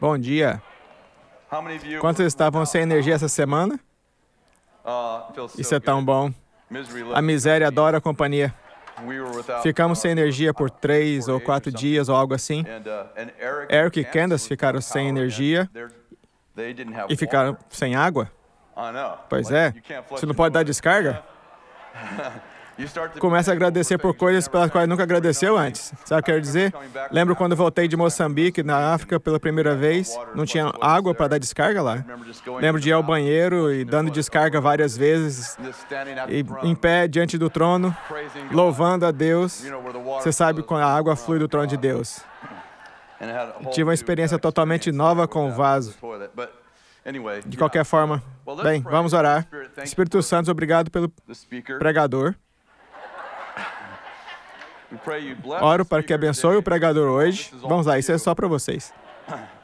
Bom dia. Quantos estavam sem energia essa semana? Uh, Isso é tão bom. A miséria adora a companhia. Ficamos sem energia por três ou quatro dias ou algo assim. Uh, Eric e Candace ficaram sem energia e ficaram sem água. Pois é, você não pode dar descarga? começa a agradecer por coisas pelas quais nunca agradeceu antes. Sabe o que eu quero dizer? Lembro quando voltei de Moçambique, na África, pela primeira vez, não tinha água para dar descarga lá. Lembro de ir ao banheiro e dando descarga várias vezes, e em pé diante do trono, louvando a Deus. Você sabe quando a água flui do trono de Deus. Tive uma uh, experiência totalmente nova com o vaso. De qualquer forma, bem, vamos orar. Espírito Santo, obrigado pelo pregador. Oro para que abençoe o pregador hoje. Vamos lá, isso é só para vocês.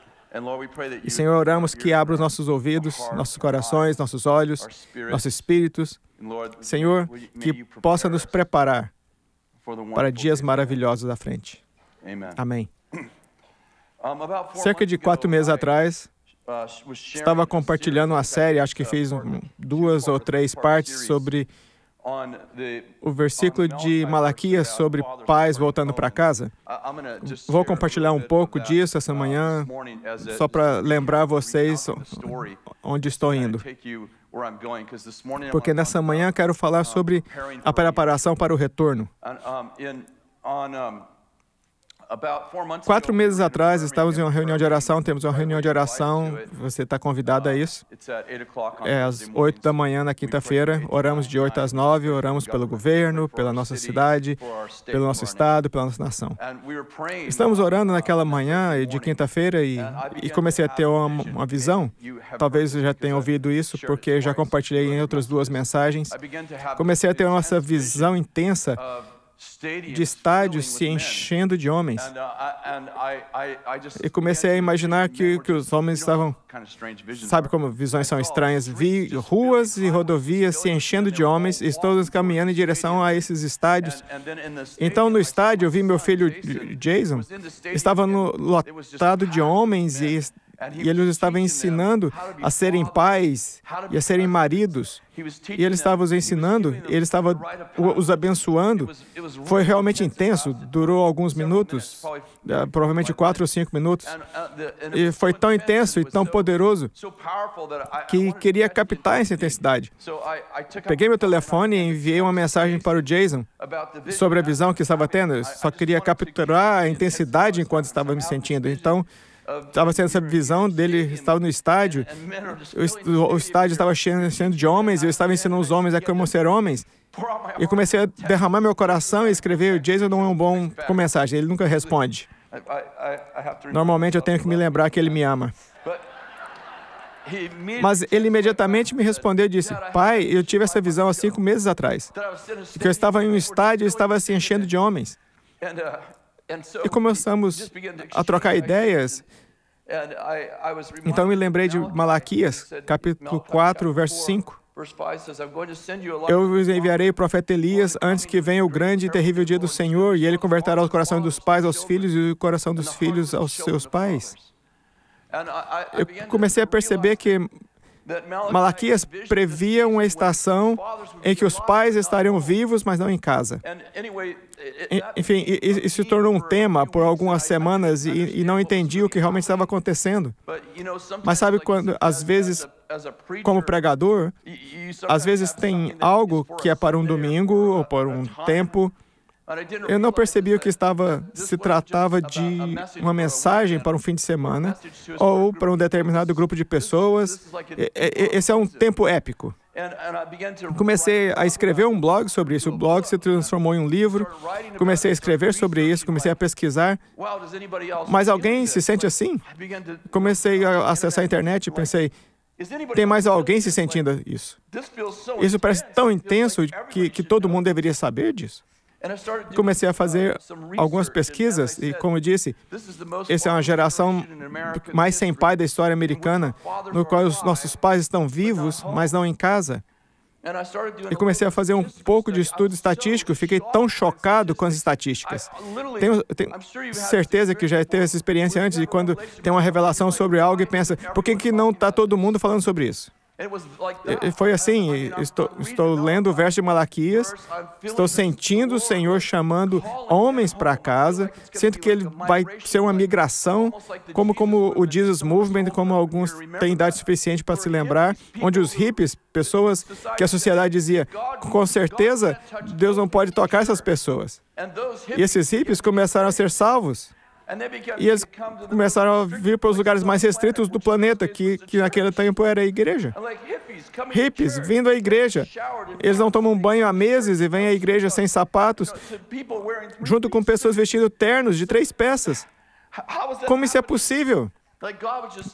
E, Senhor, oramos que abra os nossos ouvidos, nossos corações, nossos olhos, nossos espíritos. Senhor, que possa nos preparar para dias maravilhosos à frente. Amém. Cerca de quatro meses atrás, uh, estava compartilhando uma série, acho que uh, fiz um, duas ou três partes sobre o versículo de Malaquias sobre pais voltando para casa. Vou compartilhar um pouco disso essa uh, manhã, só para lembrar vocês onde estou indo. Porque nessa manhã quero falar uh, sobre a preparação para o retorno. Quatro meses atrás, estávamos em uma reunião de oração, temos uma reunião de oração, você está convidado a uh, isso. É às oito da manhã na quinta-feira, oramos de oito às nove, oramos pelo governo, pela nossa cidade, pelo nosso estado, pela nossa nação. Estamos orando naquela manhã de quinta-feira e, e comecei a ter uma, uma visão, talvez você já tenha ouvido isso, porque já compartilhei em outras duas mensagens. Comecei a ter essa visão intensa de estádios se enchendo de homens. Uh, e comecei a imaginar que, que os homens estavam. Sabe como visões são estranhas? Vi ruas e rodovias se enchendo de homens e todos caminhando em direção a esses estádios. Então, no estádio, eu vi meu filho Jason, estava no, lotado de homens e e ele os estava ensinando a serem pais e a serem maridos. E ele estava os ensinando, ele estava os abençoando. Foi realmente intenso, durou alguns minutos, eh, provavelmente quatro ou cinco minutos. Uh, e foi tão intenso e tão poderoso que queria captar essa intensidade. Peguei meu telefone e enviei uma mensagem para o Jason sobre a visão que estava tendo. Eu só queria capturar a intensidade enquanto estava me sentindo. Então, estava sendo essa visão dele, estava no estádio, o, estádio estava cheio, cheio de homens, e eu estava ensinando os homens a como ser homens. E comecei a derramar meu coração e escrever: o Jason não é um bom com mensagem, ele nunca responde. Normalmente eu tenho que me lembrar que ele me ama. Mas ele imediatamente me respondeu e disse: Pai, eu tive essa visão há cinco meses atrás. Que eu estava em um estádio e estava se enchendo de homens. E começamos a trocar ideias, então me lembrei de Malaquias, capítulo 4, verso 5. Eu vos enviarei o profeta Elias antes que venha o grande e terrível dia do Senhor, e ele converterá o coração dos pais aos filhos e o coração dos filhos aos seus pais. Eu comecei a perceber que Malaquias previa uma estação em que os pais estariam vivos, mas não em casa. Enfim, isso se tornou um tema por algumas semanas e, e não entendi o que realmente estava acontecendo. Mas sabe quando, às vezes, como pregador, às vezes tem algo que é para um domingo ou para um tempo, eu não percebi que estava se tratava de uma mensagem para um fim de semana ou para um determinado grupo de pessoas. Esse é um tempo épico. Comecei a escrever um blog sobre isso. O blog se transformou em um livro. Comecei a escrever sobre isso, comecei a pesquisar. Mas alguém se sente assim? Comecei a acessar a internet e pensei: tem mais alguém se sentindo isso? Isso parece tão intenso que, que todo mundo deveria saber disso comecei a fazer uh, algumas pesquisas e, como eu disse, essa é uma geração mais sem pai da história americana, no qual os nossos pais estão vivos, mas não em casa. E comecei a fazer um pouco de estudo estatístico, fiquei tão chocado com as estatísticas. Tenho, tenho certeza que já teve essa experiência antes de quando tem uma revelação sobre algo e pensa, por que, que não está todo mundo falando sobre isso? Ah, e foi assim, estou, estou lendo o verso de Malaquias, estou sentindo o Senhor chamando homens para casa, sinto que ele vai ser uma migração, como, como o Jesus Movement, como alguns têm idade suficiente para se lembrar, onde os hippies, pessoas que a sociedade dizia, com certeza Deus não pode tocar essas pessoas. E esses hippies começaram a ser salvos. E eles começaram a vir para os lugares mais restritos do planeta, que, que naquele tempo era a igreja. Hippies vindo à igreja. Eles não tomam banho há meses e vêm à igreja sem sapatos, junto com pessoas vestindo ternos de três peças. Como isso é possível?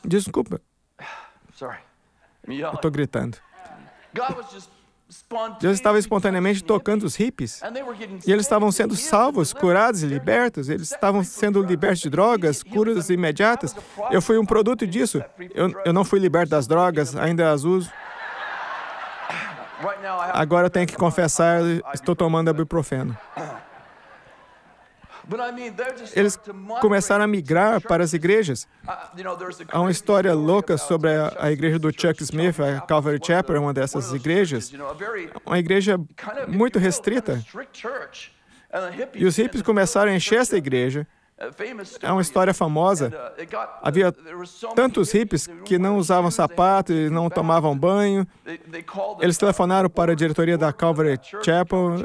Desculpa. Estou gritando. Deus estava espontaneamente tocando os hippies. E eles estavam sendo salvos, curados e libertos. Eles estavam sendo libertos de drogas, curas imediatas. Eu fui um produto disso. Eu, eu não fui liberto das drogas, ainda as uso. Agora eu tenho que confessar, estou tomando ibuprofeno. Eles começaram a migrar para as igrejas. Uh, Há uma história louca sobre a, igreja do Chuck Smith, a Calvary Chapel, é uma dessas igrejas. Uma igreja muito restrita. E os hippies começaram a encher essa igreja. É uma história famosa. Uh, Havia uh, tantos hippies que não usavam sapato e não tomavam banho. Eles telefonaram para a diretoria da Calvary Chapel,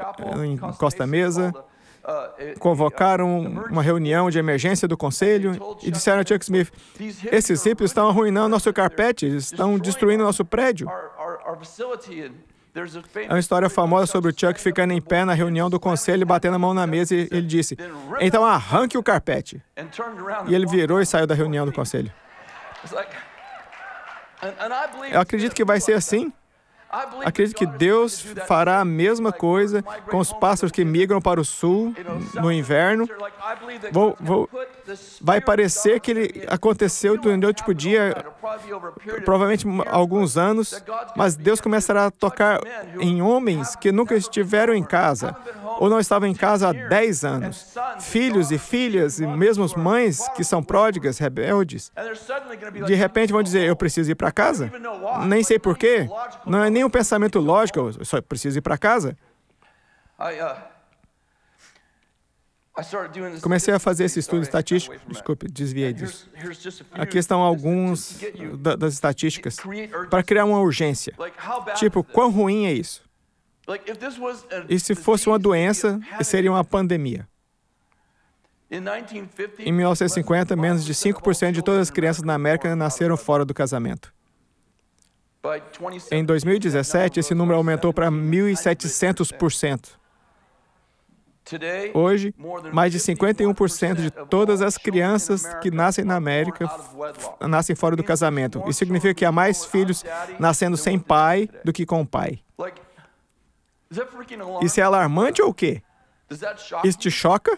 em Costa Mesa, convocaram uma reunião de emergência do conselho e disseram a Chuck Smith: esses hippies estão arruinando nosso carpete, estão destruindo nosso prédio. É uma história famosa sobre o Chuck ficando em pé na reunião do conselho, batendo a mão na mesa e ele disse: Então arranque o carpete. E ele virou e saiu da reunião do conselho. Eu acredito que vai ser assim. Acredito que Deus fará a mesma coisa com os pássaros que migram para o sul no inverno. Vou, vou, vai parecer que ele aconteceu durante o tipo dia, provavelmente alguns anos, mas Deus começará a tocar em homens que nunca estiveram em casa ou não estavam em casa há 10 anos. Filhos e filhas e mesmo mães que são pródigas, rebeldes, de repente vão dizer: Eu preciso ir para casa? Nem sei porquê. Não é nenhum pensamento lógico, eu só preciso ir para casa. Uh, Comecei a fazer esse estudo estatístico, desculpe, desviei disso. Aqui estão alguns das estatísticas para criar uma urgência. Tipo, quão ruim é isso? E se fosse uma doença, seria uma pandemia. Em 1950, menos de 5% de todas as crianças na América nasceram fora do casamento. Em 2017, esse número aumentou para 1.700%. Hoje, mais de 51% de todas as crianças que nascem na América nascem fora do casamento. Isso significa que há mais filhos nascendo sem pai do que com pai. Isso é alarmante ou o quê? Isso te choca?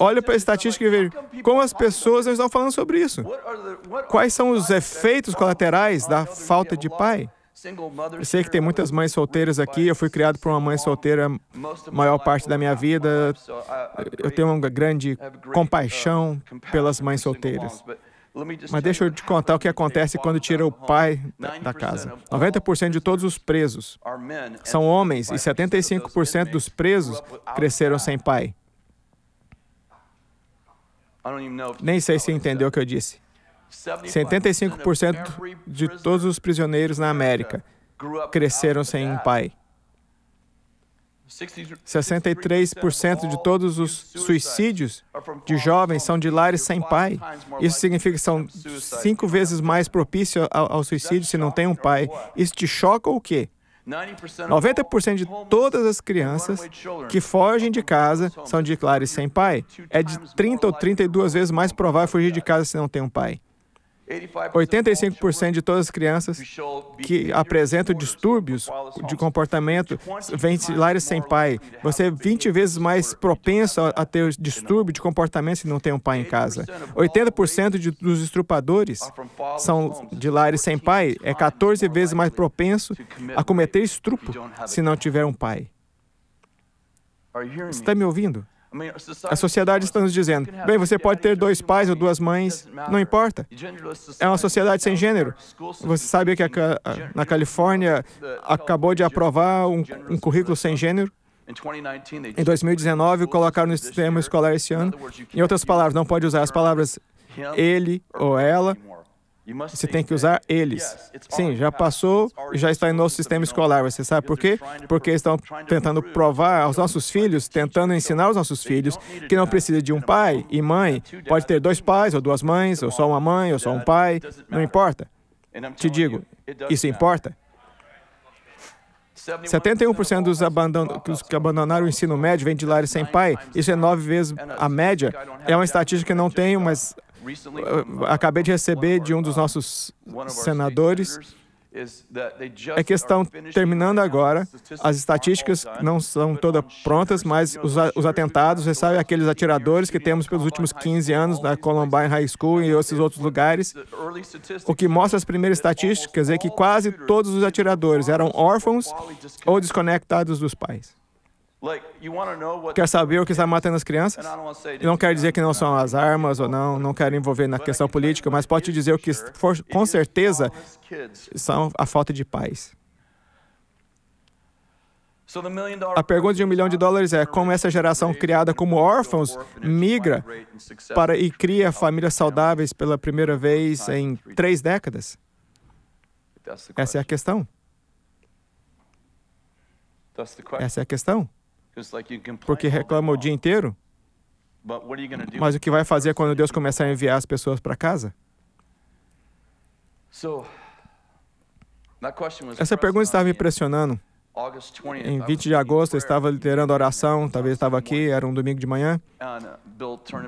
Olha para a estatística e veja como as pessoas estão falando sobre isso. Quais são os efeitos colaterais da falta de pai? Eu sei que tem muitas mães solteiras aqui. Eu fui criado por uma mãe solteira a maior parte da minha vida. Eu tenho uma grande compaixão uh, pelas mães solteiras. Mas deixa eu te contar o que acontece quando tira o pai da casa. 90% de todos os presos são homens e 75% dos presos cresceram sem pai. Nem sei se entendeu o que eu disse. 75% de todos os prisioneiros na América cresceram sem um pai. 63% de todos os suicídios de jovens são de lares sem pai. Isso significa que são cinco vezes mais propício ao suicídio se não tem um pai. Isso te choca ou o quê? 90% de todas as crianças que fogem de casa são de lares sem pai. É de 30 ou 32 vezes mais provável fugir de casa se não tem um pai. 85% de todas as crianças que apresentam distúrbios de comportamento de lares sem pai. Você é 20 vezes mais propenso a ter distúrbio de comportamento se não tem um pai em casa. 80% de, dos estrupadores são de lares sem pai, é 14 vezes mais propenso a cometer estupro se não tiver um pai. está me ouvindo? A sociedade está nos dizendo: bem, você pode ter dois pais ou duas mães, não importa. É uma sociedade sem gênero. Você sabe que a, na Califórnia acabou de aprovar um, um currículo sem gênero? Em 2019, colocaram no sistema escolar esse ano. Em outras palavras, não pode usar as palavras ele ou ela você tem que usar eles. Sim, já passou e já está em nosso sistema escolar. Você sabe por quê? Porque estão tentando provar aos nossos filhos, tentando ensinar aos nossos filhos que não precisa de um pai e mãe. Pode ter dois pais, ou duas mães, ou só uma mãe, ou só um pai. Não importa. Te digo, isso importa? 71% dos, dos, que abandonaram o ensino médio vêm de lares sem pai. Isso é nove vezes a média. É uma estatística que não tenho, mas acabei de receber de um dos nossos senadores é que estão terminando agora. As estatísticas não são todas prontas, mas os, os atentados, você sabe, aqueles atiradores que temos pelos últimos 15 anos na Columbine High School e esses outros lugares. O que mostra as primeiras estatísticas é que quase todos os atiradores eram órfãos ou desconectados dos pais. Quer saber o que está matando as crianças? Eu não quero dizer que não são as armas ou não, não quero envolver na questão política, mas pode te dizer o que for, com certeza são a falta de paz. A pergunta de um milhão de dólares é como essa geração criada como órfãos migra para e cria famílias saudáveis pela primeira vez em três décadas? Essa é a questão. Essa é a questão porque reclama o dia inteiro. Mas o que vai fazer quando Deus começar a enviar as pessoas para casa? Essa pergunta estava me impressionando. Em 20 de agosto, eu estava liderando a oração, talvez estava aqui, era um domingo de manhã.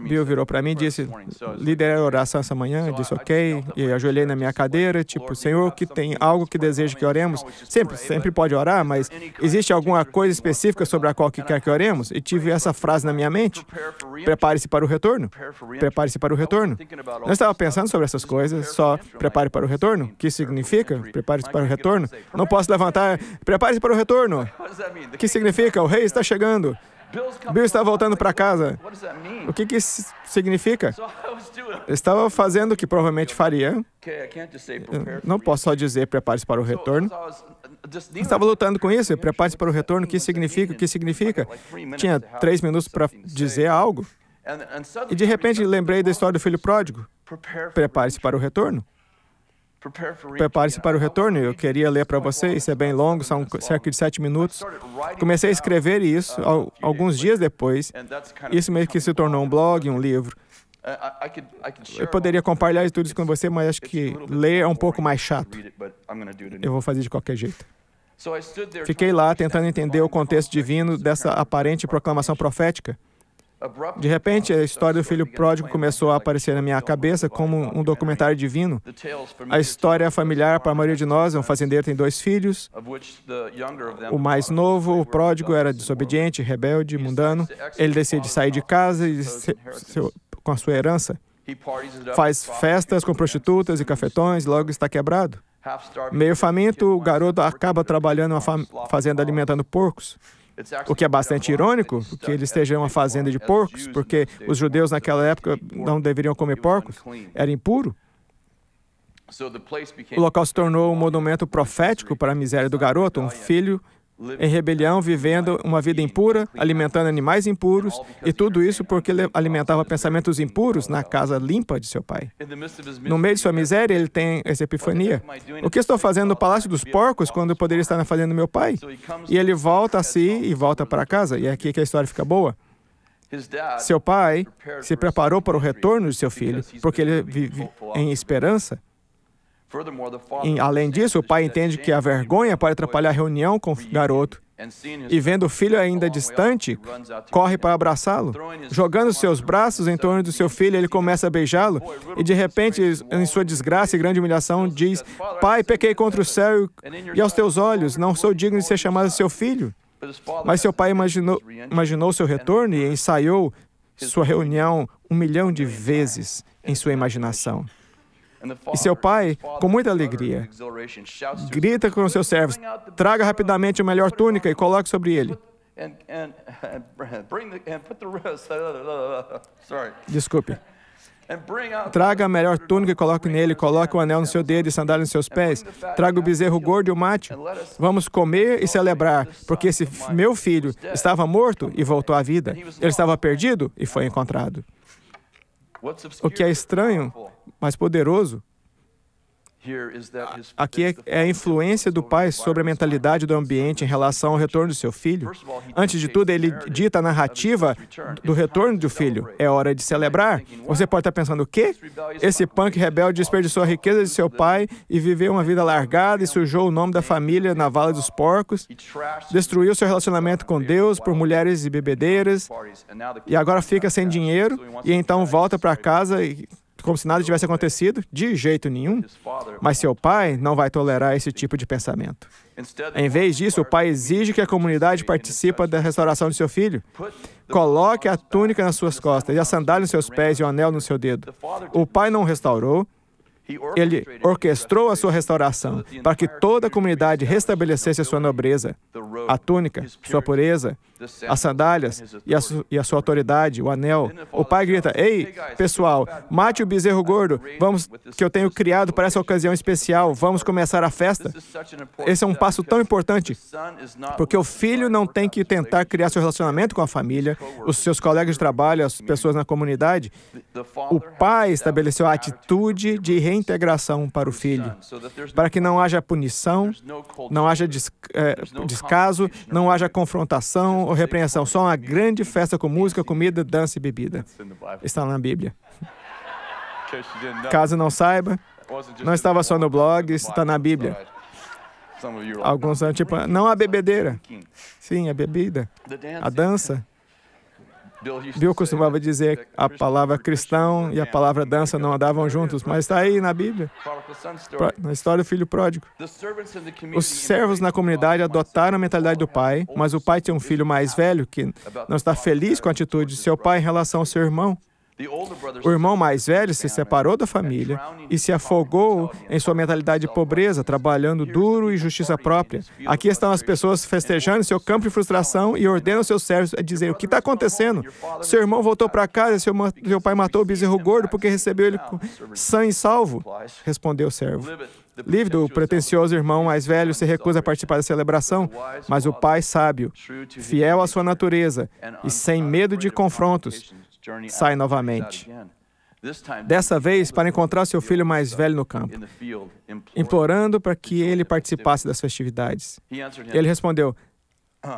Bill virou para mim e disse, liderei a oração essa manhã, eu disse ok, e ajoelhei na minha cadeira, tipo, Senhor, que tem algo que deseja que oremos? Sempre, sempre pode orar, mas existe alguma coisa específica sobre a qual que quer que oremos? E tive essa frase na minha mente, prepare-se para o retorno, prepare-se para o retorno. Não estava pensando sobre essas coisas, só prepare para o retorno. O que significa? Prepare-se para o retorno. Não posso levantar, prepare-se para o o retorno. O que significa? O rei está chegando. Bill está voltando para casa. O que, que isso significa? estava fazendo o que provavelmente faria. não posso só dizer prepare-se para o retorno. Uh, estava lutando com isso, prepare-se para o retorno. O que significa? O que significa? Tinha três minutos para dizer algo. E de repente lembrei da história do filho pródigo. Prepare-se para o retorno. Prepare-se para o retorno. Eu queria ler para vocês, é bem longo, são cerca de sete minutos. Comecei a escrever uh, isso alguns dias depois. Isso meio que se tornou um blog, um livro. Uh, Eu poderia compartilhar tudo isso com você, mas acho que ler é um pouco mais chato. Eu vou fazer de qualquer jeito. Fiquei lá tentando entender o contexto divino dessa aparente proclamação profética. De repente, a história do filho pródigo começou a aparecer na minha cabeça como um documentário divino. A história é familiar para a maioria de nós: um fazendeiro tem dois filhos. O mais novo, o pródigo, era desobediente, rebelde, mundano. Ele decide sair de casa e se, com a sua herança. Faz festas com prostitutas e cafetões, e logo está quebrado. Meio faminto, o garoto acaba trabalhando em uma fazenda alimentando porcos. O que é bastante irônico, que eles estejam em uma fazenda de porcos, porque os judeus naquela época não deveriam comer porcos, era impuro. O local se tornou um monumento profético para a miséria do garoto, um filho em rebelião, vivendo uma vida impura, alimentando animais impuros, e tudo isso porque ele alimentava pensamentos impuros na casa limpa de seu pai. No meio de sua miséria, ele tem essa epifania. O que estou fazendo no palácio dos porcos quando eu poderia estar na fazenda do meu pai? E ele volta a si e volta para casa, e é aqui que a história fica boa. Seu pai se preparou para o retorno de seu filho, porque ele vive em esperança além disso, o pai entende que a vergonha pode atrapalhar a reunião com o garoto. E vendo o filho ainda distante, corre para abraçá-lo. Jogando seus braços em torno do seu filho, ele começa a beijá-lo. E de repente, em sua desgraça e grande humilhação, diz: Pai, pequei contra o céu e aos teus olhos, não sou digno de ser chamado seu filho. Mas seu pai imaginou, imaginou seu retorno e ensaiou sua reunião um milhão de vezes em sua imaginação. E seu pai, com muita alegria, grita com seus servos: traga rapidamente a melhor túnica e coloque sobre ele. Desculpe. Traga a melhor túnica e coloque nele, coloque o anel no seu dedo e sandália nos seus pés. Traga o bezerro gordo e o mate. Vamos comer e celebrar, porque esse meu filho estava morto e voltou à vida. Ele estava perdido e foi encontrado. O que é estranho mais poderoso Aqui é, é a influência do pai sobre a mentalidade do ambiente em relação ao retorno do seu filho. Antes de tudo, ele dita a narrativa do retorno do filho. É hora de celebrar. Você pode estar pensando o quê? Esse punk rebelde desperdiçou a riqueza de seu pai e viveu uma vida largada e sujou o nome da família na Vale dos porcos. Destruiu seu relacionamento com Deus por mulheres e bebedeiras. E agora fica sem dinheiro e então volta para casa e como se nada tivesse acontecido, de jeito nenhum. Mas seu pai não vai tolerar esse tipo de pensamento. Em vez disso, o pai exige que a comunidade participe da restauração de seu filho. Coloque a túnica nas suas costas e a sandália nos seus pés e o anel no seu dedo. O pai não restaurou, ele orquestrou a sua restauração para que toda a comunidade restabelecesse a sua nobreza, a túnica, sua pureza, as sandálias e a, e a sua autoridade, o anel. O pai grita: Ei, pessoal, mate o bezerro gordo, vamos que eu tenho criado para essa ocasião especial, vamos começar a festa. Esse é um passo tão importante, porque o filho não tem que tentar criar seu relacionamento com a família, os seus colegas de trabalho, as pessoas na comunidade. O pai estabeleceu a atitude de reinvenção reintegração para o filho, para que não haja punição, não haja eh, descaso, não haja confrontação ou repreensão, só uma grande festa com música, comida, dança e bebida. Está na Bíblia. Caso não saiba, não estava só no blog, está na Bíblia. Alguns são tipo, não a bebedeira. Sim, a é bebida, a dança, Bill costumava né? dizer a palavra cristão né? e a palavra dança não andavam juntos, mas está aí na Bíblia, na história do filho pródigo. Os servos na comunidade adotaram a mentalidade do pai, mas o pai tinha um filho mais velho que não está feliz com a atitude de seu pai em relação ao seu irmão. O irmão mais velho se separou da família e se afogou em sua mentalidade de pobreza, trabalhando duro e justiça própria. Aqui estão as pessoas festejando seu campo de frustração e ordenam seus servos a dizer: O que está acontecendo? Seu irmão voltou para casa e seu, seu pai matou o bezerro gordo porque recebeu ele sã e salvo. Respondeu o servo. Lívido, o pretensioso irmão mais velho, se recusa a participar da celebração, mas o pai sábio, fiel à sua natureza e sem medo de confrontos, sai novamente. Dessa vez, para encontrar seu filho mais velho no campo, implorando para que ele participasse das festividades. Ele respondeu: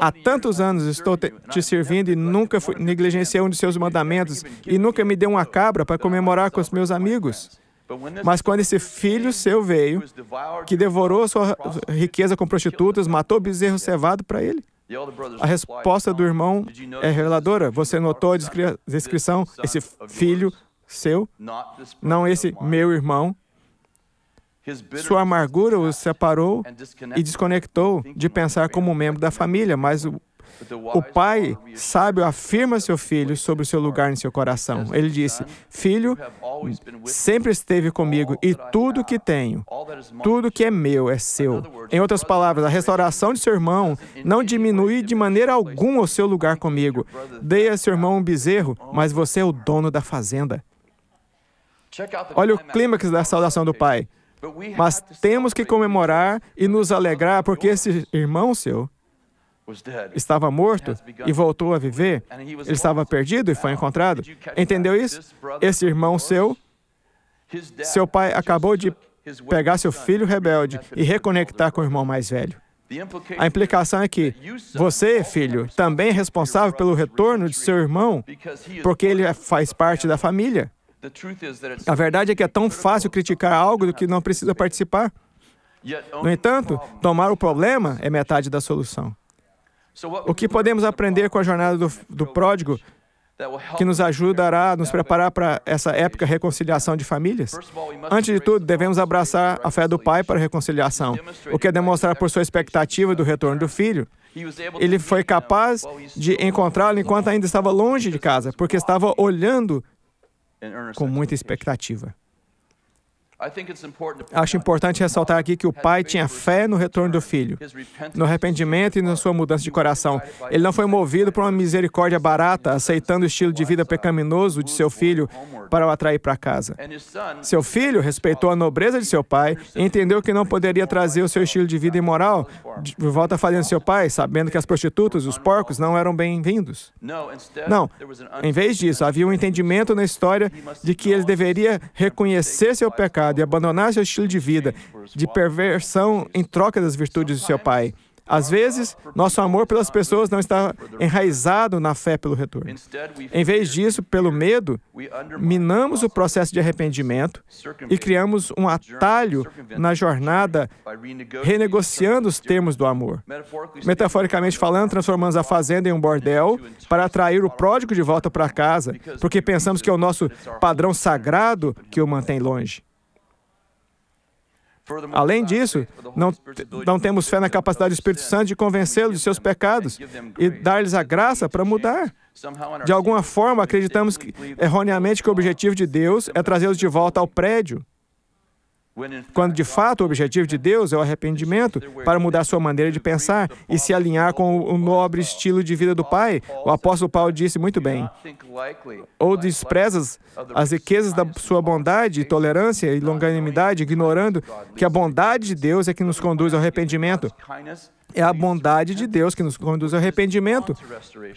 Há tantos anos estou te servindo e nunca negligenciei um de seus mandamentos e nunca me dei uma cabra para comemorar com os meus amigos. Mas quando esse filho seu veio, que devorou sua riqueza com prostitutas, matou bezerro cevado para ele. A resposta do irmão é reveladora. Você notou a descri descrição? Esse filho seu, não esse meu irmão. Sua amargura o separou e desconectou de pensar como um membro da família, mas o o pai sábio afirma seu filho sobre o seu lugar em seu coração. Ele disse: Filho, sempre esteve comigo e tudo que tenho, tudo que é meu é seu. Em outras palavras, a restauração de seu irmão não diminui de maneira alguma o seu lugar comigo. Dei a seu irmão um bezerro, mas você é o dono da fazenda. Olha o clímax da saudação do pai. Mas temos que comemorar e nos alegrar porque esse irmão seu estava morto e voltou a viver, ele estava perdido e foi encontrado. Entendeu isso? Esse irmão seu, seu pai acabou de pegar seu filho rebelde e reconectar com o irmão mais velho. A implicação é que você, filho, também é responsável pelo retorno de seu irmão, porque ele faz parte da família. A verdade é que é tão fácil criticar algo do que não precisa participar. No entanto, tomar o problema é metade da solução. O que podemos aprender com a jornada do, do pródigo que nos ajudará a nos preparar para essa épica reconciliação de famílias? Antes de tudo, devemos abraçar a fé do pai para a reconciliação, o que é demonstrar por sua expectativa do retorno do filho. Ele foi capaz de encontrá-lo enquanto ainda estava longe de casa, porque estava olhando com muita expectativa. Acho importante ressaltar aqui que o pai tinha fé no retorno do filho, no arrependimento e na sua mudança de coração. Ele não foi movido por uma misericórdia barata, aceitando o estilo de vida uh, pecaminoso de seu filho para o atrair para casa. Seu filho respeitou a uh, nobreza de seu pai e entendeu que não poderia trazer o seu estilo de vida imoral de volta fazendo seu pai, sabendo que as prostitutas e os porcos não eram bem-vindos. Não, em vez disso, havia um entendimento na história de que ele deveria reconhecer seu pecado pecado e abandonar seu estilo de vida de perversão em troca das virtudes do seu Pai. Às vezes, nosso amor pelas pessoas não está enraizado na fé pelo retorno. Em vez disso, pelo medo, minamos o processo de arrependimento e criamos um atalho na jornada, renegociando os termos do amor. Metaforicamente falando, transformamos a fazenda em um bordel para atrair o pródigo de volta para casa, porque pensamos que é o nosso padrão sagrado que o mantém longe. Além disso, não, não temos fé na capacidade do Espírito Santo de convencê-los de seus pecados e dar-lhes a graça para mudar. De alguma forma, acreditamos que, erroneamente que o objetivo de Deus é trazê-los de volta ao prédio. Quando de fato o objetivo de Deus é o arrependimento para mudar sua maneira de pensar e se alinhar com o nobre estilo de vida do Pai, o apóstolo Paulo disse muito bem: ou desprezas as riquezas da sua bondade, tolerância e longanimidade, ignorando que a bondade de Deus é que nos conduz ao arrependimento é a bondade de Deus que nos conduz ao arrependimento,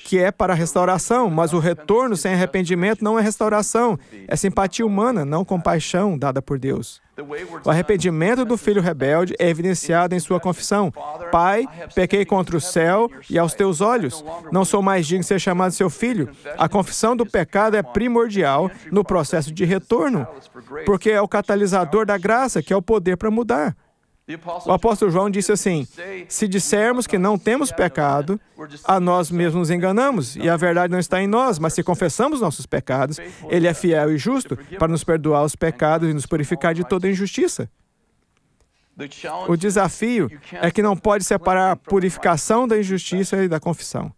que é para a restauração, mas o retorno sem arrependimento não é restauração, é simpatia humana, não compaixão dada por Deus. O arrependimento do filho rebelde é evidenciado em sua confissão: Pai, pequei contra o céu e aos teus olhos. Não sou mais digno de ser chamado seu filho. A confissão do pecado é primordial no processo de retorno, porque é o catalisador da graça, que é o poder para mudar. O apóstolo João disse assim: Se dissermos que não temos pecado, a nós mesmos nos enganamos, e a verdade não está em nós, mas se confessamos nossos pecados, ele é fiel e justo para nos perdoar os pecados e nos purificar de toda injustiça. O desafio é que não pode separar a purificação da injustiça e da confissão.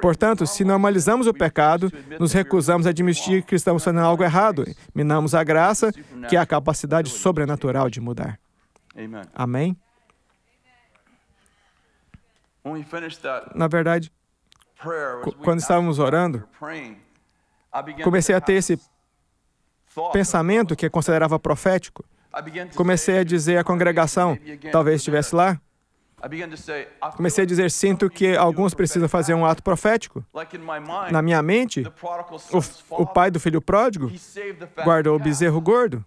Portanto, se normalizamos o pecado, nos recusamos a admitir que estamos fazendo algo errado, minamos a graça, que é a capacidade sobrenatural de mudar. Amém? Na verdade, quando estávamos orando, comecei a ter esse pensamento que considerava profético. Comecei a dizer à congregação, talvez estivesse lá, Comecei a dizer: sinto que alguns precisam fazer um ato profético. Na minha mente, o, o pai do filho pródigo guardou o bezerro gordo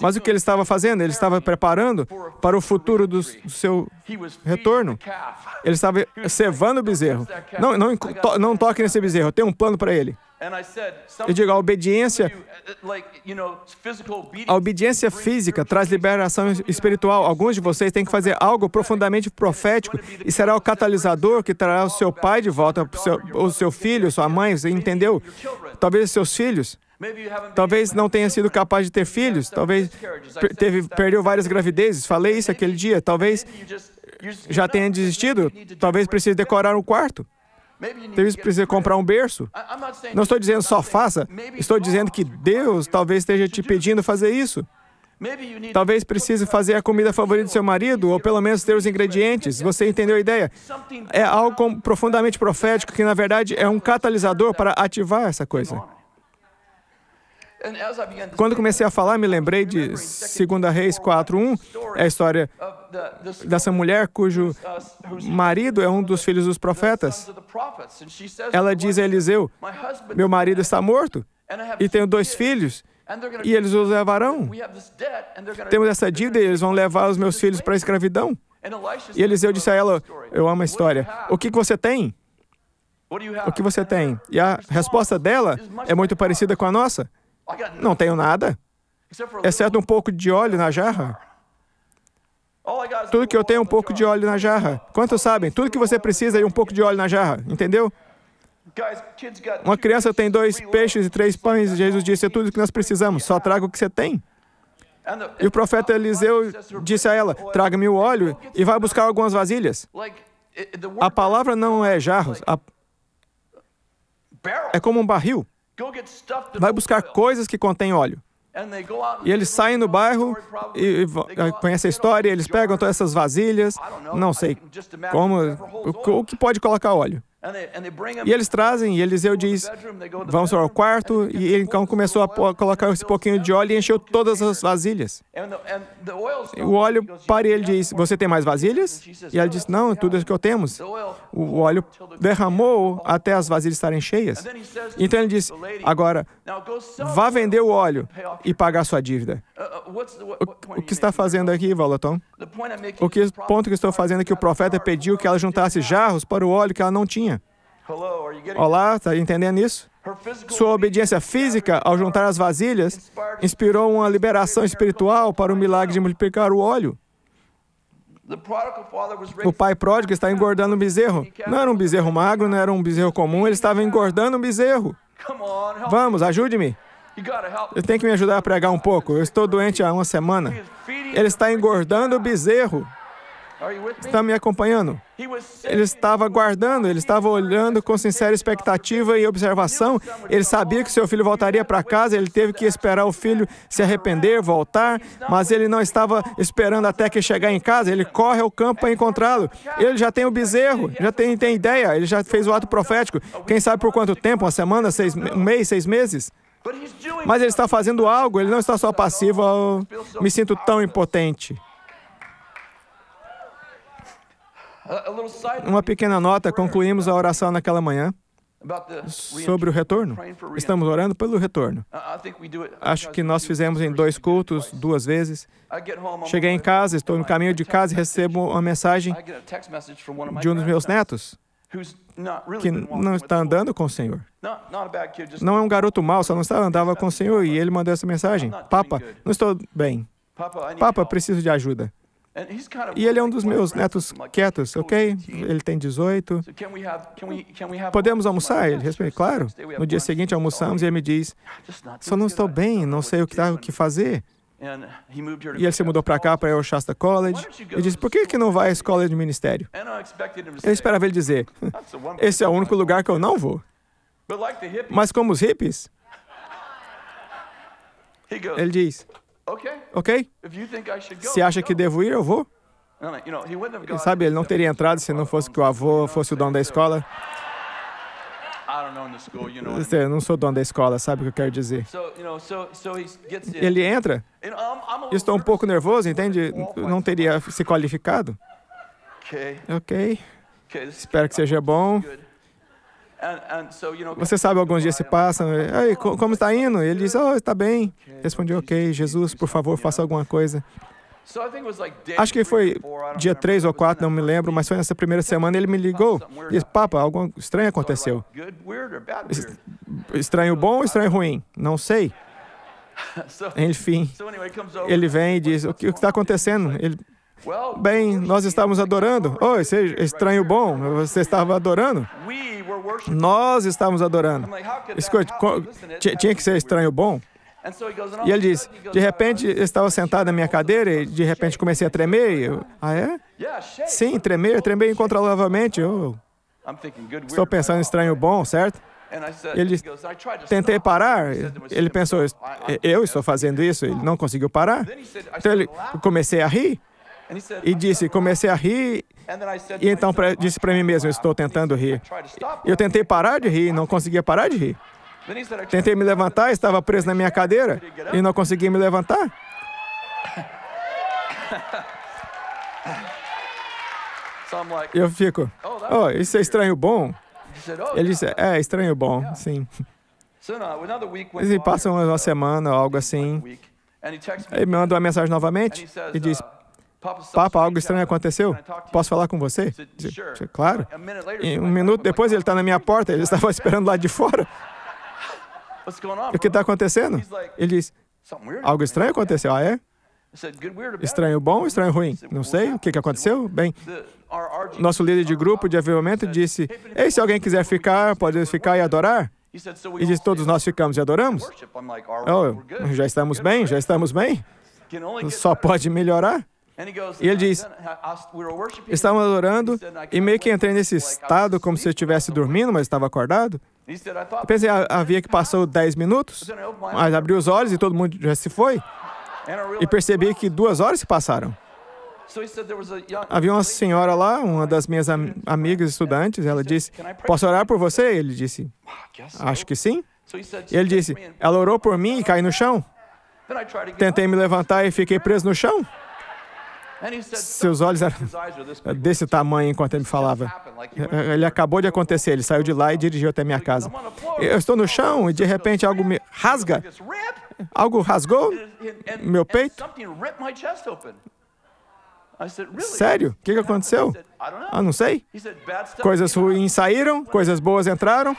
mas o que ele estava fazendo? Ele estava preparando para o futuro do, seu retorno. Ele estava cevando o bezerro. Não, não, não toque nesse bezerro, eu tenho um plano para ele. Eu digo, a obediência, a obediência física traz liberação espiritual. Alguns de vocês têm que fazer algo profundamente profético e será o catalisador que trará o seu pai de volta, o seu, o seu filho, sua mãe, entendeu? Talvez seus filhos. Talvez não tenha sido capaz de ter filhos, talvez teve, perdeu várias gravidezes. Falei isso aquele dia. Talvez já tenha desistido, talvez precise decorar um quarto. Talvez precise comprar um berço. Não estou dizendo só faça, estou dizendo que Deus talvez esteja te pedindo fazer isso. Talvez precise fazer a comida favorita do seu marido, ou pelo menos ter os ingredientes. Você entendeu a ideia? É algo profundamente profético que, na verdade, é um catalisador para ativar essa coisa. Quando comecei a falar, me lembrei de 2 Reis 4.1, é a história dessa mulher cujo marido é um dos filhos dos profetas. Ela diz a Eliseu: Meu marido está morto e tenho dois filhos. E eles os levarão. Temos essa dívida e eles vão levar os meus filhos para a escravidão. E Eliseu disse a ela: Eu amo a história. O que, que você tem? O que você tem? E a resposta dela é muito parecida com a nossa. Não tenho nada, exceto um pouco de óleo na jarra. Tudo que eu tenho é um pouco de óleo na jarra. Quantos sabem? Tudo que você precisa é um pouco de óleo na jarra, entendeu? Uma criança tem dois peixes e três pães, Jesus disse: é tudo o que nós precisamos, só traga o que você tem. E o profeta Eliseu disse a ela: traga-me o óleo e vai buscar algumas vasilhas. A palavra não é jarros, a... é como um barril vai buscar coisas que contêm óleo. E eles saem no bairro e, e eh, conhece a história, eles pegam todas essas vasilhas, não sei como, o, o que pode colocar óleo. E eles trazem, e Eliseu diz: Vamos para o quarto. E ele então começou a colocar esse pouquinho de óleo e encheu todas as vasilhas. O óleo para e ele diz: Você tem mais vasilhas? E ela diz: Não, tudo isso que eu temos. O óleo derramou até as vasilhas estarem cheias. Então ele diz: Agora, vá vender o óleo e pagar sua dívida. O, que está fazendo aqui, Volaton? O que, ponto que estou fazendo é que o profeta pediu que ela juntasse jarros para o óleo que ela não tinha. Olá, está entendendo isso? Sua obediência física ao juntar as vasilhas inspirou uma liberação espiritual para o milagre de multiplicar o óleo. O pai pródigo está engordando um bezerro. Não era um bezerro magro, não era um bezerro comum, ele estava engordando um bezerro. Vamos, ajude-me. Você tem que me ajudar a pregar um pouco. Eu estou doente há uma semana. Ele está engordando o bezerro. Está me acompanhando? Ele estava guardando, ele estava olhando com sincera expectativa e observação. Ele sabia que seu filho voltaria para casa, ele teve que esperar o filho se arrepender, voltar, mas ele não estava esperando até que chegar em casa. Ele corre ao campo para encontrá-lo. Ele já tem o bezerro, já tem, tem ideia, ele já fez o ato profético. Quem sabe por quanto tempo? Uma semana, seis, um mês, seis meses? Mas ele está fazendo algo, ele não está só passivo. Eu me sinto tão impotente. Uma pequena nota, concluímos uh, a oração naquela manhã sobre o retorno. Estamos orando pelo retorno. Acho que nós fizemos em dois cultos, duas vezes. Cheguei em casa, estou no caminho de casa e recebo uma mensagem de um dos meus netos que não está andando com o Senhor. Não é um garoto mau, só não está andava com o Senhor e ele mandou essa mensagem. Papa, não estou bem. Papa, preciso de ajuda. E ele é um dos meus netos quietos, ok? Ele tem 18. Podemos almoçar? Ele responde, claro. No dia seguinte almoçamos e ele me diz, só não estou bem, não sei o que, tá, o que fazer. E ele se mudou para cá, para o Shasta College, e disse, por que, que não vai à escola de ministério? Eu esperava ele dizer, esse é o único lugar que eu não vou. Mas como os hippies, ele diz, ok, se acha que devo ir, eu vou. E sabe, ele não teria entrado se não fosse que o avô fosse o dono da escola. Eu não sou dono da escola, sabe o que eu quero dizer? Ele entra. Estou um pouco nervoso, entende? Não teria se qualificado. Ok. Espero que seja bom. Você sabe, alguns dias se passam. Né? Ei, como está indo? Ele diz, oh, está bem. Respondi, ok, Jesus, por favor, faça alguma coisa. Acho que foi dia 3 ou 4, não me lembro, mas foi nessa primeira semana ele me ligou e disse, Papa, algo estranho aconteceu. Estranho bom ou estranho ruim? Não sei. Enfim, ele vem e diz, o que está acontecendo? Ele, Bem, nós estávamos adorando. Oi, oh, estranho bom, você estava adorando? Nós estávamos adorando. Escute, tinha que ser estranho bom? E ele disse: De repente, eu estava sentado na minha cadeira e de repente comecei a tremer. Eu, ah, é? Sim, tremer, tremer incontrolavelmente. Eu, estou pensando em estranho bom, certo? Ele disse, tentei parar. Ele pensou, eu estou fazendo isso. Ele não conseguiu parar. Então ele comecei a rir e disse, comecei a rir. E então disse para mim mesmo, estou tentando rir. Eu tentei parar de rir, não conseguia parar de rir. Tentei me levantar, estava preso na minha cadeira e não consegui me levantar. Eu fico, oh, isso é estranho bom? Ele disse, é, é estranho bom, sim. E passam uma semana, algo assim. Ele me manda uma mensagem novamente e diz, Papa, algo estranho aconteceu? Posso falar com você? Claro. E um minuto depois ele está na minha porta, ele estava esperando lá de fora. O que está acontecendo? Ele diz: Algo estranho aconteceu. Ah, é? Estranho bom, estranho ruim. Não sei o que, que aconteceu. Bem, nosso líder de grupo de avivamento disse: Ei, se alguém quiser ficar, pode ficar e adorar. E disse: Todos nós ficamos e adoramos. Oh, já estamos bem, já estamos bem. Só pode melhorar. E ele diz: Estávamos adorando e meio que entrei nesse estado como se eu estivesse dormindo, mas estava acordado. Eu pensei, havia que passou 10 minutos, é mas abri os olhos e todo mundo já se foi. E percebi que duas horas se passaram. Havia uma senhora lá, uma das minhas am amigas estudantes, ela disse: Posso orar por você? Ele disse: ah, Acho que sim. E ele disse: Ela orou por mim e caí no chão. Tentei me levantar e fiquei preso no chão. Seus olhos eram desse tamanho enquanto ele me falava. Eh, eh, ele acabou de acontecer, ele saiu de lá e dirigiu até minha casa. Eu estou no chão e de repente algo me rasga. Algo rasgou meu peito. Sério? O que, que aconteceu? Ah, não sei. Coisas ruins saíram, coisas boas entraram.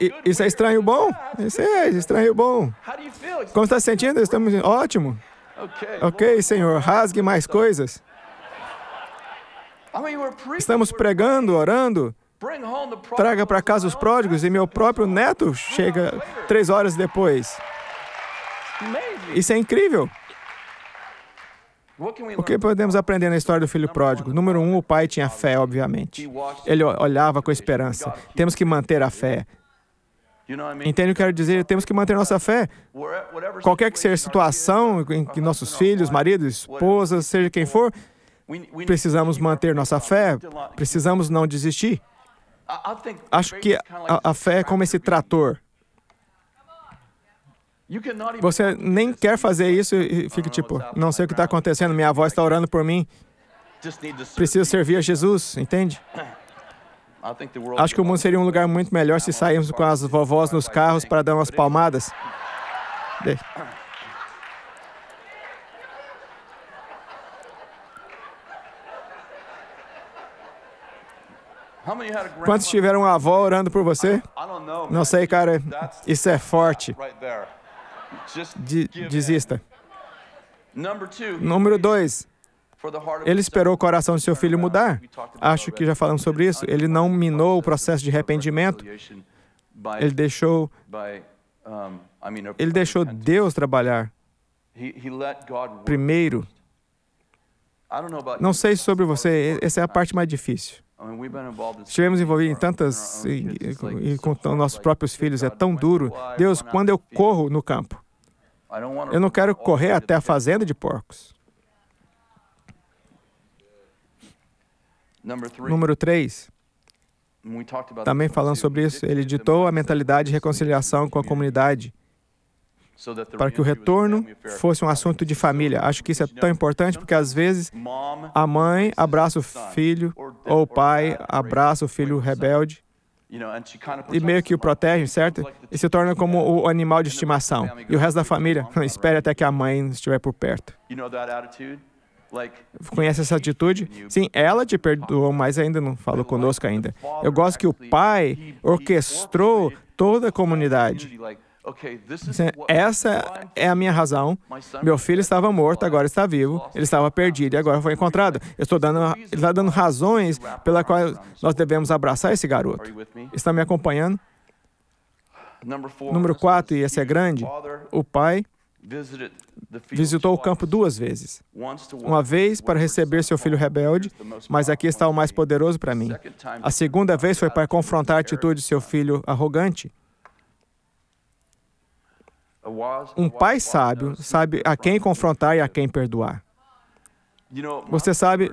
É isso é estranho bom? Isso é estranho bom. Como está se sentindo? Estamos ótimo. Ok, Senhor, rasgue mais coisas. Estamos pregando, orando. Traga para casa os pródigos e meu próprio neto chega três horas depois. Isso é incrível. O que podemos aprender na história do filho pródigo? Número um, o pai tinha fé, obviamente. Ele olhava com esperança. Temos que manter a fé. Entende o que eu quero dizer? Temos que manter nossa fé. Qualquer que seja a situação em que nossos filhos, maridos, esposas, seja quem for, precisamos manter nossa fé, precisamos não desistir. Acho que a, a fé é como esse trator. Você nem quer fazer isso e uh, fica tipo, não sei o que está acontecendo, minha avó está orando por mim. Preciso servir a Jesus, entende? Acho que o mundo seria um lugar muito melhor se saíssemos com as vovós nos carros para dar umas palmadas. De... Quantos tiveram uma avó orando por você? Não sei, cara. Isso é forte de, desista. Número dois, ele esperou o coração de seu filho uh, mudar. Acho que já falamos sobre isso. Ele não minou o processo de arrependimento. Ele deixou, ele deixou Deus trabalhar primeiro não sei sobre você, essa é a parte mais difícil. Estivemos envolvidos em tantas. E, e, com nossos próprios filhos, é tão duro. Deus, quando eu corro no campo, eu não quero correr até a fazenda de porcos. Número 3. Também falando sobre isso, ele ditou a mentalidade de reconciliação com a comunidade para que o retorno fosse um assunto de família. Acho que isso é tão importante porque às vezes a mãe abraça o filho ou o pai abraça o filho rebelde e meio que o protege, certo? E se torna como o animal de estimação. E o resto da família espere até que a mãe estiver por perto. Conhece essa atitude? Sim, ela te perdoou, mas ainda não falou conosco ainda. Eu gosto que o pai orquestrou toda a comunidade. Essa é a minha razão. Meu filho estava morto, agora está vivo. Ele estava perdido e agora foi encontrado. Eu estou dando, ele está dando razões pela qual nós devemos abraçar esse garoto. Está me acompanhando? Número 4, e esse é grande, o pai visitou o campo duas vezes. Uma vez para receber seu filho rebelde, mas aqui está o mais poderoso para mim. A segunda vez foi para confrontar a atitude de seu filho arrogante. Um pai sábio sabe a quem confrontar e a quem perdoar. Você sabe,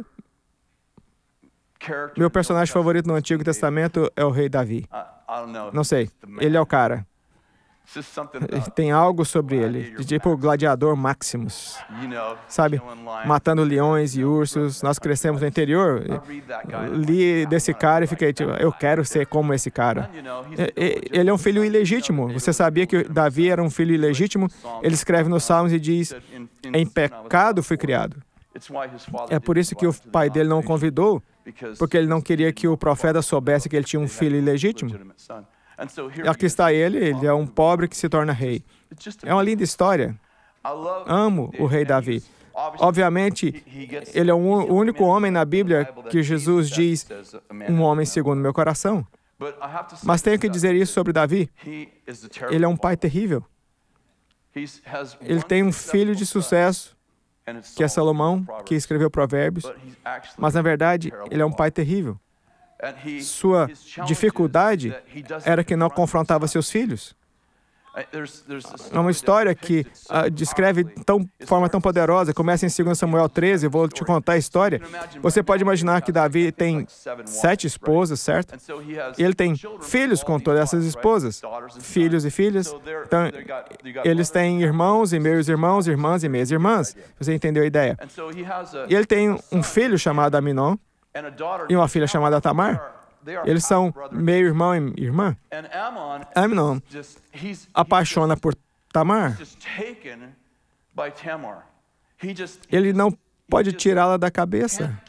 meu personagem favorito no Antigo Testamento é o rei Davi. Não sei, ele é o cara. Tem algo sobre ele, tipo gladiador Maximus. Sabe, matando leões e ursos. Nós crescemos no interior. Li desse cara e fiquei tipo, eu quero ser como esse cara. É, é, ele é um filho ilegítimo. Você sabia que Davi era um filho ilegítimo? Ele escreve nos Salmos e diz: Em pecado fui criado. É por isso que o pai dele não o convidou, porque ele não queria que o profeta soubesse que ele tinha um filho ilegítimo. E aqui está ele, ele é um pobre que se torna rei. É uma linda história. Amo o rei Davi. Obviamente, ele é o único homem na Bíblia que Jesus diz um homem segundo meu coração. Mas tenho que dizer isso sobre Davi. Ele é um pai terrível. Ele tem um filho de sucesso, que é Salomão, que escreveu Provérbios, mas na verdade ele é um pai terrível. Sua dificuldade era que não confrontava seus filhos. Uh, é uma história que uh, descreve de forma tão poderosa. Começa em 2 Samuel 13, vou te contar a história. Você pode imaginar que Davi tem sete esposas, certo? E ele tem filhos com todas essas esposas, filhos e filhas. Então, eles têm irmãos e meus irmãos, irmãs e meias irmãs. Você entendeu a ideia? E ele tem um filho chamado Aminon, e uma filha chamada Tamar, eles são meio irmão e irmã. Amnon apaixona por Tamar. Ele não pode tirá-la da cabeça.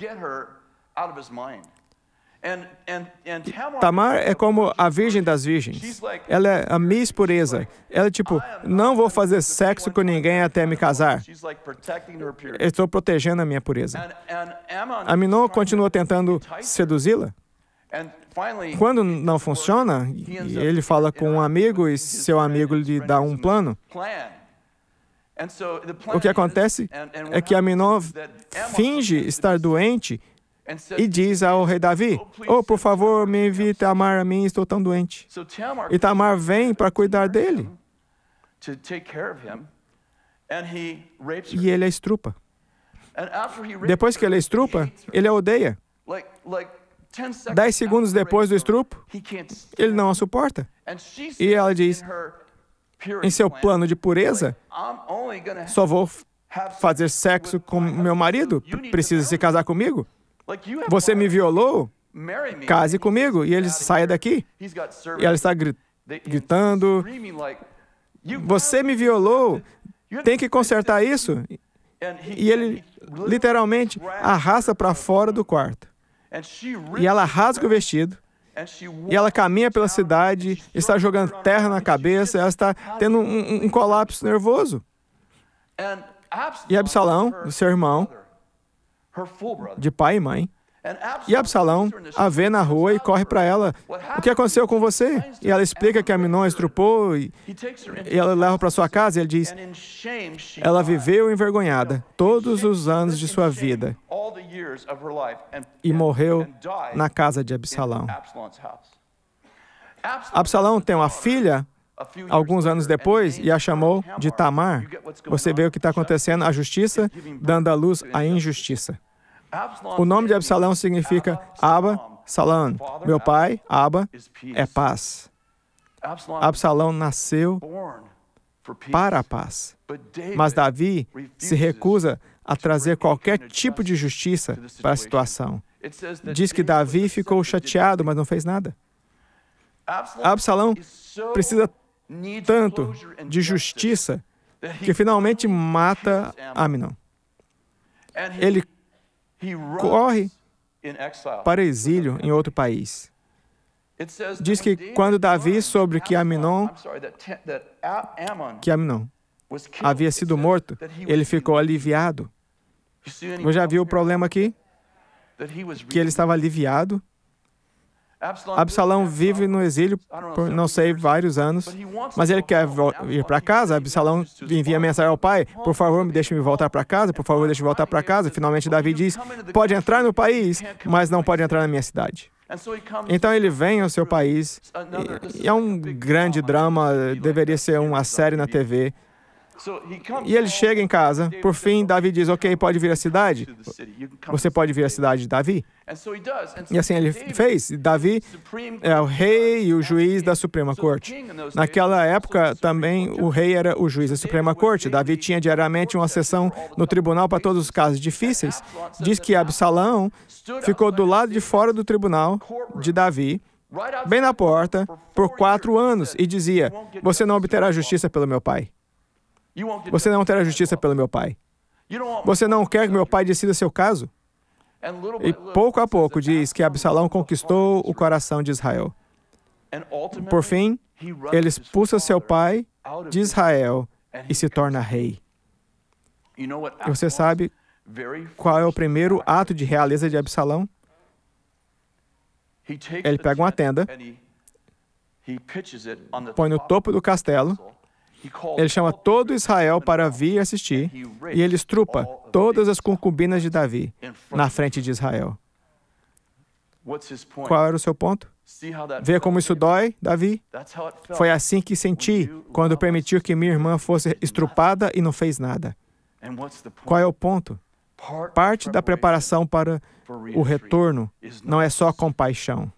Tamar é como a virgem das virgens. Ela é a Miss Pureza. Ela é tipo, não vou fazer sexo com ninguém até me casar. estou protegendo a minha pureza. Aminon continua tentando seduzi-la. Quando não funciona, ele fala com um amigo e seu amigo lhe dá um plano. O que acontece é que Aminon finge estar doente e diz ao rei Davi: Oh, oh por favor, me envie Tamar a mim, estou tão doente. E Tamar vem para cuidar dele. E ele a estrupa. Depois que ele a estrupa, ele a odeia. Dez segundos depois do estrupo, ele não a suporta. E ela diz, em seu plano de pureza, só vou fazer sexo com meu marido? Precisa se casar comigo? Você me violou? Case comigo. E ele sai daqui. E ela está gritando. Você me violou. Tem que consertar isso. E ele literalmente arrasta para fora do quarto. E ela rasga o vestido. E ela caminha pela cidade, está jogando terra na cabeça, ela está tendo um, um colapso nervoso. E Absalão, o seu irmão, de pai e mãe. E Absalão a vê na rua e corre para ela. O que aconteceu com você? E ela explica que Aminon estrupou e, e ela leva para sua casa e ele diz: Ela viveu envergonhada todos os anos de sua vida e morreu na casa de Absalão. Absalão tem uma filha alguns anos depois e a chamou de Tamar. Você vê o que está acontecendo A justiça, dando à luz à injustiça. O nome de Absalão significa Abba Salam. Meu pai, Abba, é paz. Absalão nasceu para a paz. Mas Davi se recusa a trazer qualquer tipo de justiça para a situação. Diz que Davi ficou chateado, mas não fez nada. Absalão precisa tanto de justiça que finalmente mata Aminon. Ele corre para exílio em outro país. Diz que quando Davi soube que Aminon, que Aminon havia sido morto, ele ficou aliviado. Você já viu o problema aqui? Que ele estava aliviado Absalão vive no exílio por, não sei, vários anos, mas ele quer ir para casa. Absalão envia mensagem ao pai: Por favor, me deixe me voltar para casa, por favor, deixe me voltar para casa. Finalmente, Davi diz: Pode entrar no país, mas não pode entrar na minha cidade. Então ele vem ao seu país, e é um grande drama, deveria ser uma série na TV. E ele chega em casa. Por fim, Davi diz: Ok, pode vir à cidade? Você pode vir à cidade de Davi? E assim ele fez. Davi é o rei e o juiz da Suprema Corte. Naquela época, também o rei era o juiz da Suprema Corte. Davi tinha diariamente uma sessão no tribunal para todos os casos difíceis. Diz que Absalão ficou do lado de fora do tribunal de Davi bem na porta, por quatro anos, e dizia: Você não obterá justiça pelo meu pai. Você não terá justiça pelo meu pai. Você não quer que meu pai decida seu caso? E pouco a pouco diz que Absalão conquistou o coração de Israel. Por fim, ele expulsa seu pai de Israel e se torna rei. E você sabe qual é o primeiro ato de realeza de Absalão? Ele pega uma tenda, põe no topo do castelo ele chama todo Israel para vir assistir e ele estrupa todas as concubinas de Davi na frente de Israel. Qual era o seu ponto? Vê como isso dói, Davi? Foi assim que senti quando permitiu que minha irmã fosse estrupada e não fez nada. Qual é o ponto? Parte da preparação para o retorno não é só compaixão,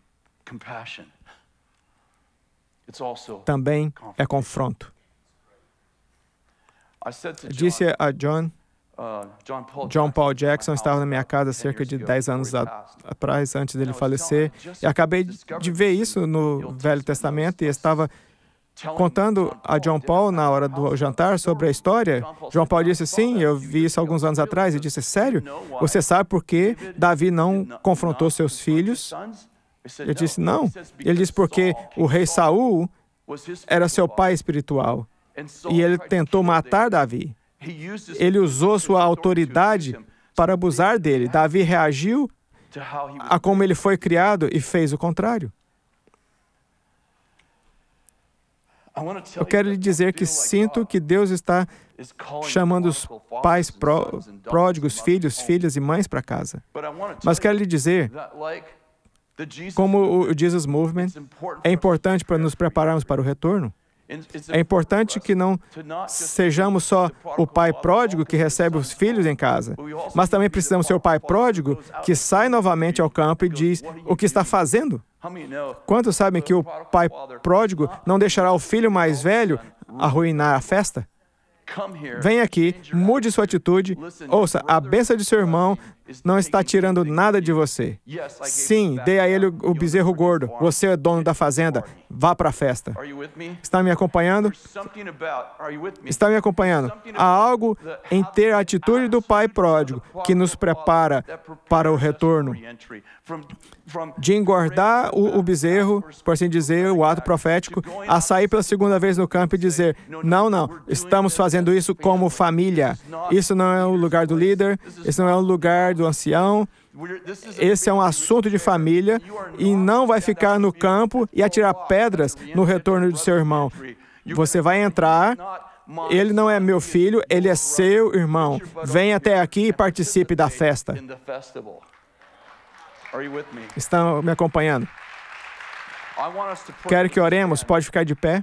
também é confronto. Disse a John, uh, John Paul Jackson estava na minha casa cerca de 10 anos atrás, antes dele falecer, e acabei de ver isso no Velho Testamento e estava contando a John Paul na hora do jantar sobre a história. John Paul disse: Sim, eu vi isso alguns anos atrás. E disse: Sério? Você sabe por que Davi não confrontou seus filhos? Eu disse: Não. Ele disse: Porque o rei Saul era seu pai espiritual e ele tentou matar Davi. Ele usou sua autoridade para abusar dele. Davi reagiu a como ele foi criado e fez o contrário. Eu quero lhe dizer que sinto que Deus está chamando os pais pró pródigos, filhos, filhas e mães para casa. Mas quero lhe dizer, como o Jesus Movement é importante para nos prepararmos para o retorno, é importante que não sejamos só o pai pródigo que recebe os filhos em casa, mas também precisamos ser o pai pródigo que sai novamente ao campo e diz o que está fazendo. Quantos sabem que o pai pródigo não deixará o filho mais velho arruinar a festa? Vem aqui, mude sua atitude, ouça, a benção de seu irmão não está tirando nada de você. Sim, dê a ele o bezerro gordo, você é dono da fazenda, Vá para a festa. Está me acompanhando? Está me acompanhando? Há algo em ter a atitude do pai pródigo que nos prepara para o retorno de engordar o, o, bezerro, por assim dizer, o ato profético, a sair pela segunda vez no campo e dizer: não, não, estamos fazendo isso como família. Isso não é o lugar do líder, isso não é o lugar do ancião, esse é um assunto de família e não vai ficar no campo e atirar pedras no retorno do seu irmão. Você vai entrar ele não é meu filho, ele é seu irmão. Venha até aqui e participe da festa. Estão me acompanhando? Quero que oremos, pode ficar de pé.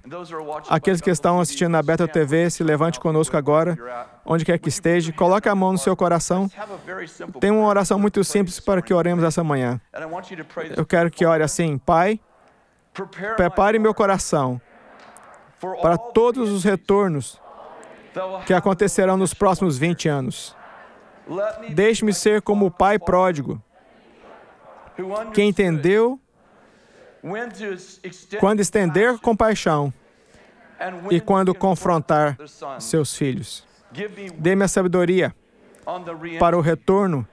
Aqueles que estão assistindo na Beta TV, se levante conosco agora, onde quer que esteja, coloque a mão no seu coração. Tem uma oração muito simples para que oremos essa manhã. Eu quero que ore assim: Pai, prepare meu coração para todos os retornos que acontecerão nos próximos 20 anos. Deixe-me ser como o pai pródigo, que entendeu quando estender compaixão e quando confrontar seus filhos. Dê-me a sabedoria para o retorno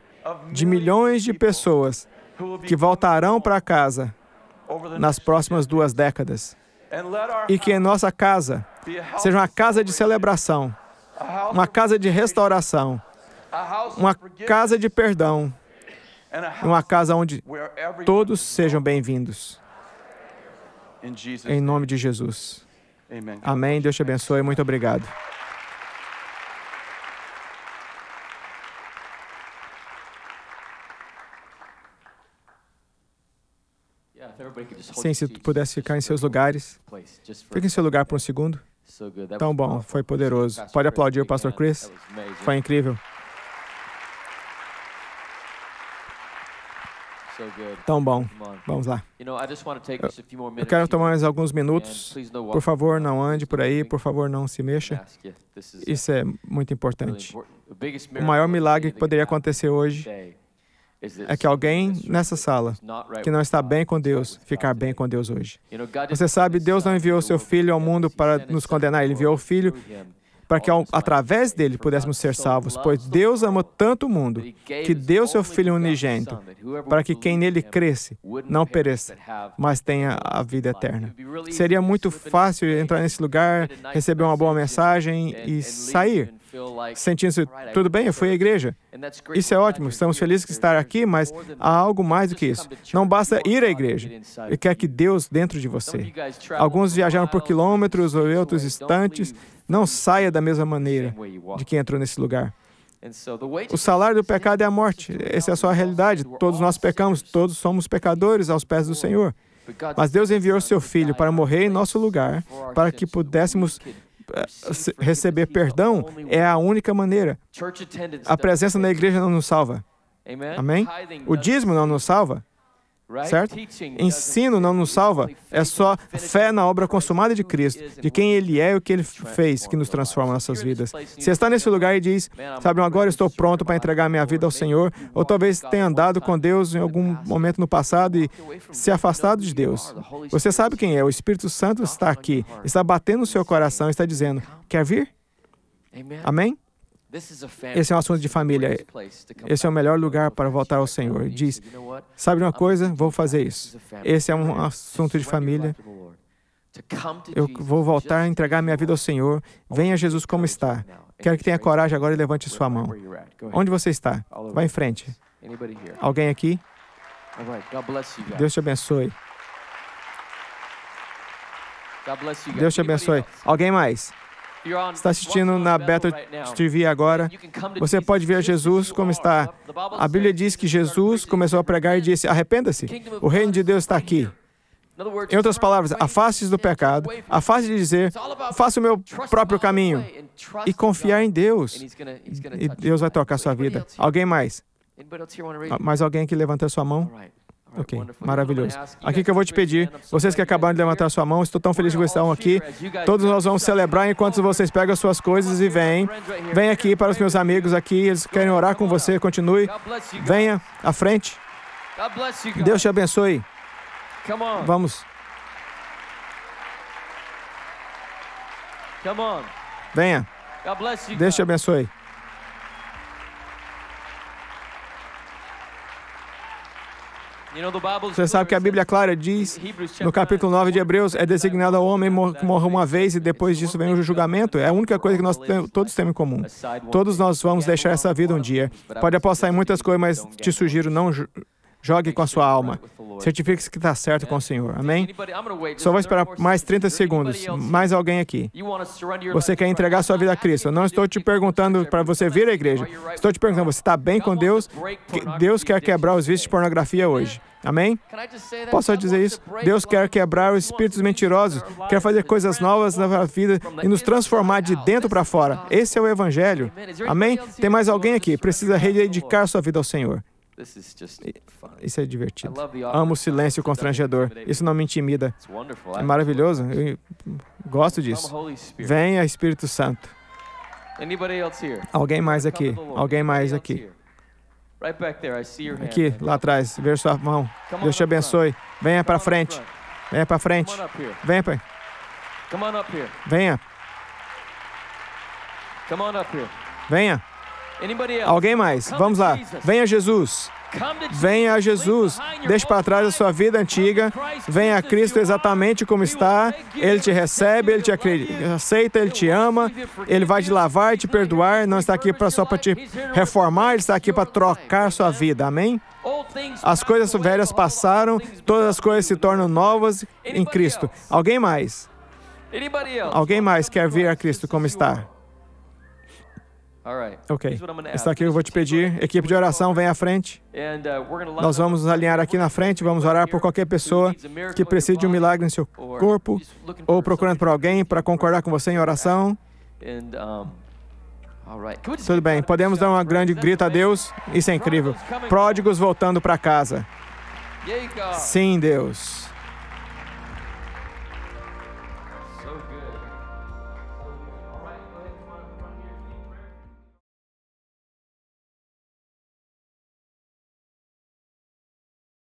de milhões de pessoas que voltarão para casa nas próximas duas décadas. E que em nossa casa seja uma casa de celebração, uma casa de restauração, uma casa de perdão, uma casa onde todos sejam bem-vindos. Em nome de Jesus. Amém. Deus te abençoe. Muito obrigado. Sim, se tu pudesse ficar em seus lugares, fique em seu lugar por um segundo. Tão bom, foi poderoso. Pode aplaudir o Pastor Chris? Foi incrível. tão bom. Vamos lá. Eu quero tomar mais alguns minutos. Por favor, não ande por aí, por favor, não se mexa. Uh, Isso é muito importante. O maior milagre que poderia acontecer hoje é que alguém nessa sala que não está bem com Deus, ficar bem com Deus hoje. Você sabe, Deus não enviou seu filho ao mundo para nos condenar, ele enviou o filho para que através dele pudéssemos ser salvos, pois Deus amou tanto o mundo que deu seu Filho unigênito para que quem nele cresce não pereça, mas tenha a vida eterna. Seria muito fácil entrar nesse lugar, receber uma boa mensagem e sair sentindo-se tudo bem, eu fui à igreja. Isso é ótimo, estamos felizes de estar aqui, mas há algo mais do que isso. Não basta ir à igreja, E quer que Deus dentro de você. Alguns viajaram por quilômetros ou outros instantes não saia da mesma maneira de quem entrou nesse lugar. O salário do pecado é a morte. Essa é a sua realidade. Todos nós pecamos, todos somos pecadores aos pés do Senhor. Mas Deus enviou seu Filho para morrer em nosso lugar, para que pudéssemos eh, receber perdão. É a única maneira. A presença na igreja não nos salva. Amém? O dízimo não nos salva certo? Ensino não nos salva, é só fé na obra consumada de Cristo, de quem Ele é e o que Ele fez, que nos transforma nossas vidas. Se está nesse lugar e diz, sabe, agora estou pronto para entregar minha vida ao Senhor, ou talvez tenha andado com Deus em algum momento no passado e se afastado de Deus. Você sabe quem é, o Espírito Santo está aqui, está batendo no seu coração, está dizendo, quer vir? Amém? Esse é um assunto de família. Esse é o melhor lugar para voltar ao Senhor. Diz: Sabe uma coisa? Vou fazer isso. Esse é um assunto de família. Eu vou voltar a entregar minha vida ao Senhor. Venha, Jesus, como está. Quero que tenha coragem agora e levante sua mão. Onde você está? Vá em frente. Alguém aqui? Deus te abençoe. Deus te abençoe. Alguém mais? está assistindo na Beta TV agora, você pode ver Jesus como está. A Bíblia diz que Jesus começou a pregar e disse: Arrependa-se, o reino de Deus está aqui. Em outras palavras, afaste-se do pecado, afaste de dizer, faça o meu próprio caminho e confiar em Deus. E Deus vai tocar sua vida. Alguém mais? Ah, mais alguém que levanta sua mão? Ok, maravilhoso. Aqui que eu vou te pedir, vocês que acabaram de levantar sua mão, estou tão feliz que estão aqui. É Todos nós né? vamos celebrar enquanto então, vocês pegam suas então, coisas e então, vêm. Vem aqui para os meus amigos aqui, eles querem orar com você, continue. Venha à frente. Deus te abençoe. Vamos. Venha. Deus te abençoe. Você sabe que a Bíblia clara diz, no capítulo 9 de Hebreus, é designado ao homem que morra uma vez e depois disso vem o julgamento. É a única coisa que nós tem, todos temos em comum. Todos nós vamos deixar essa vida um dia. Pode apostar em muitas coisas, mas te sugiro não Jogue com a sua alma. Certifique-se que está certo com o Senhor. Amém? Só vou esperar mais 30 segundos. Mais alguém aqui. Você quer entregar sua vida a Cristo. Eu não estou te perguntando para você vir à igreja. Estou te perguntando, você está bem com Deus? Deus quer quebrar os vícios de pornografia hoje. Amém? Posso dizer isso? Deus quer quebrar os espíritos mentirosos, quer fazer coisas novas na vida e nos transformar de dentro para fora. Esse é o Evangelho. Amém? Tem mais alguém aqui? Precisa rededicar sua vida ao Senhor. Isso é divertido. Amo o silêncio constrangedor. Isso não me intimida. É maravilhoso. Eu gosto disso. Venha, Espírito Santo. Alguém mais aqui? Alguém mais aqui? Aqui, lá atrás. Ver sua mão. Deus te abençoe. Venha para frente. Venha para frente. Venha, Venha. Venha. Venha. Alguém mais? Vamos lá. Venha Jesus. Venha a Jesus, deixe para trás a sua vida antiga, venha a Cristo exatamente como está, Ele te recebe, Ele te aceita, Ele te ama, Ele vai te lavar e te perdoar, não está aqui só para te reformar, Ele está aqui para trocar sua vida, amém? As coisas velhas passaram, todas as coisas se tornam novas em Cristo. Alguém mais? Alguém mais quer vir a Cristo como está? Ok. Está aqui, eu vou te pedir. Equipe de oração, vem à frente. Uh, Nós vamos nos alinhar aqui na frente, vamos orar por qualquer pessoa que precise de um milagre em seu corpo ou procurando por alguém para concordar com você em oração. Tudo bem, podemos dar uma grande grito a Deus? Isso é incrível. Pródigos voltando para casa. Sim, Deus.